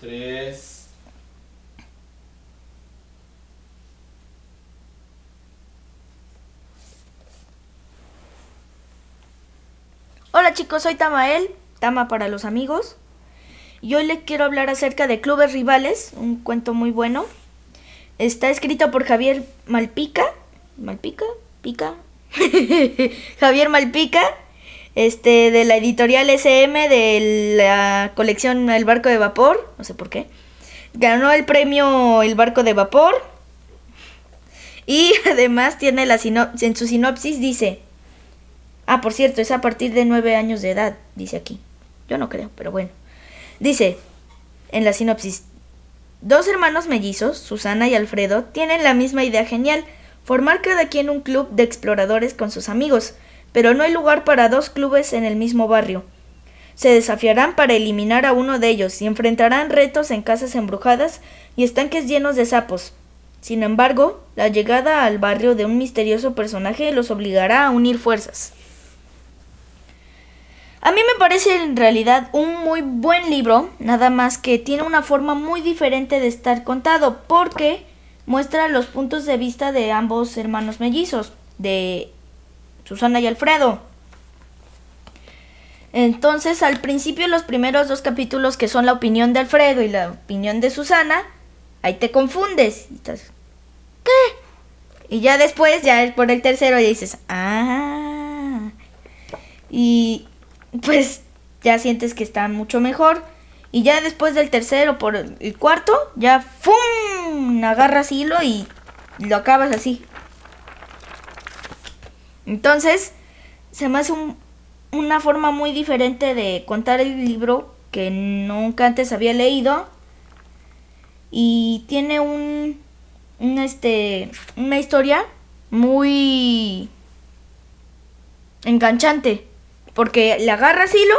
3, Hola chicos, soy Tamael, Tama para los amigos. Y hoy les quiero hablar acerca de Clubes Rivales, un cuento muy bueno. Está escrito por Javier Malpica. ¿Malpica? ¿Pica? Javier Malpica este, de la editorial SM de la colección El Barco de Vapor, no sé por qué. Ganó el premio El Barco de Vapor. Y además tiene la en su sinopsis dice, ah, por cierto, es a partir de nueve años de edad, dice aquí. Yo no creo, pero bueno. Dice, en la sinopsis, dos hermanos mellizos, Susana y Alfredo, tienen la misma idea genial, formar cada quien un club de exploradores con sus amigos pero no hay lugar para dos clubes en el mismo barrio. Se desafiarán para eliminar a uno de ellos y enfrentarán retos en casas embrujadas y estanques llenos de sapos. Sin embargo, la llegada al barrio de un misterioso personaje los obligará a unir fuerzas. A mí me parece en realidad un muy buen libro, nada más que tiene una forma muy diferente de estar contado, porque muestra los puntos de vista de ambos hermanos mellizos, de Susana y Alfredo. Entonces, al principio, los primeros dos capítulos que son la opinión de Alfredo y la opinión de Susana, ahí te confundes. ¿Qué? Y ya después, ya por el tercero, ya dices, ah. Y pues ya sientes que está mucho mejor. Y ya después del tercero, por el cuarto, ya ¡fum! Agarras hilo y lo acabas así. Entonces, se me hace una forma muy diferente de contar el libro que nunca antes había leído. Y tiene este, una historia muy enganchante. Porque le agarras hilo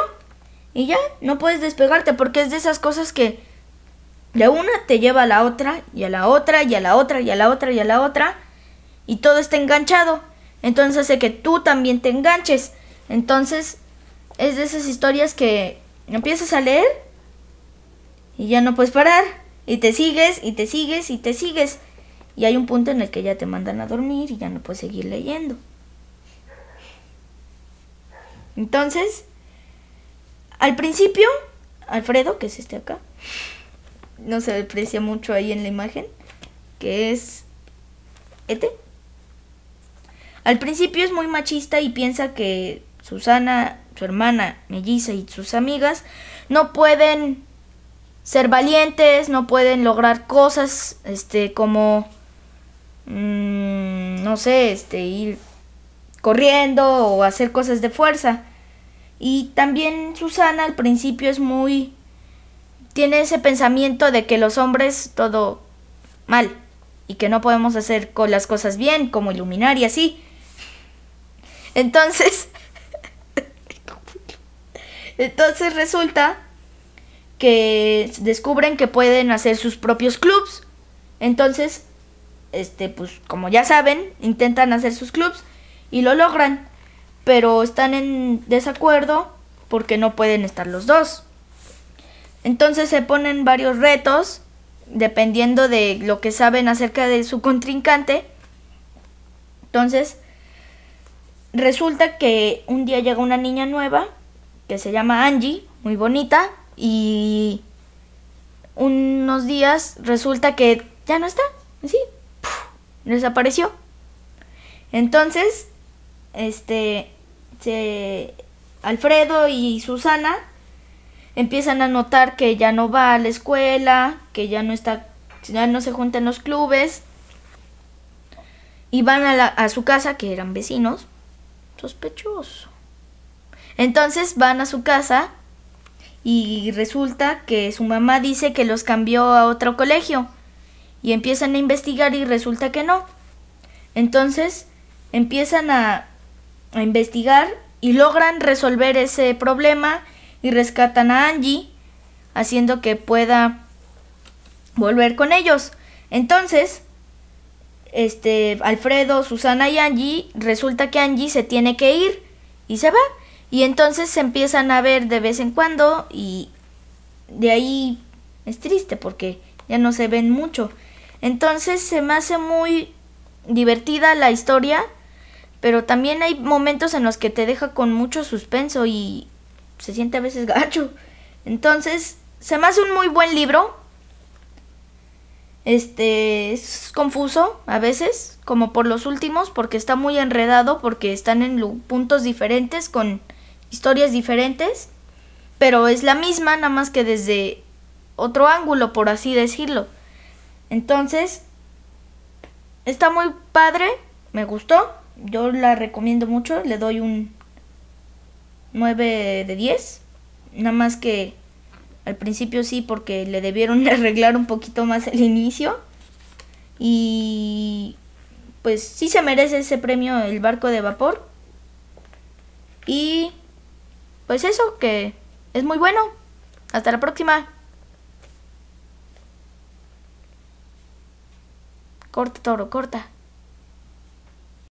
y ya no puedes despegarte porque es de esas cosas que de una te lleva a la otra y a la otra y a la otra y a la otra y a la otra y todo está enganchado. Entonces hace que tú también te enganches. Entonces es de esas historias que empiezas a leer y ya no puedes parar. Y te sigues y te sigues y te sigues. Y hay un punto en el que ya te mandan a dormir y ya no puedes seguir leyendo. Entonces, al principio, Alfredo, que es este acá, no se aprecia mucho ahí en la imagen, que es este. Al principio es muy machista y piensa que Susana, su hermana, Melissa y sus amigas no pueden ser valientes, no pueden lograr cosas, este, como, mm, no sé, este, ir corriendo o hacer cosas de fuerza. Y también Susana al principio es muy... tiene ese pensamiento de que los hombres todo mal y que no podemos hacer con las cosas bien, como iluminar y así. Entonces, entonces resulta que descubren que pueden hacer sus propios clubs. Entonces, este, pues como ya saben, intentan hacer sus clubs y lo logran. Pero están en desacuerdo porque no pueden estar los dos. Entonces se ponen varios retos dependiendo de lo que saben acerca de su contrincante. Entonces, resulta que un día llega una niña nueva que se llama Angie, muy bonita, y unos días resulta que ya no está, sí, desapareció. Entonces, este, Alfredo y Susana empiezan a notar que ya no va a la escuela, que ya no está, ya no se juntan los clubes, y van a su casa, que eran vecinos, sospechoso. Entonces van a su casa y resulta que su mamá dice que los cambió a otro colegio y empiezan a investigar y resulta que no. Entonces empiezan a, a investigar y logran resolver ese problema y rescatan a Angie haciendo que pueda volver con ellos. Entonces, este, Alfredo, Susana y Angie, resulta que Angie se tiene que ir y se va. Y entonces se empiezan a ver de vez en cuando y de ahí es triste porque ya no se ven mucho. Entonces se me hace muy divertida la historia, pero también hay momentos en los que te deja con mucho suspenso y se siente a veces gacho. Entonces se me hace un muy buen libro, este es confuso a veces, como por los últimos, porque está muy enredado, porque están en puntos diferentes, con historias diferentes, pero es la misma, nada más que desde otro ángulo, por así decirlo. Entonces, está muy padre, me gustó, yo la recomiendo mucho, le doy un 9 de 10, nada más que al principio sí, porque le debieron arreglar un poquito más el inicio. Y pues sí se merece ese premio el barco de vapor. Y pues eso, que es muy bueno. Hasta la próxima. Corta, toro, corta.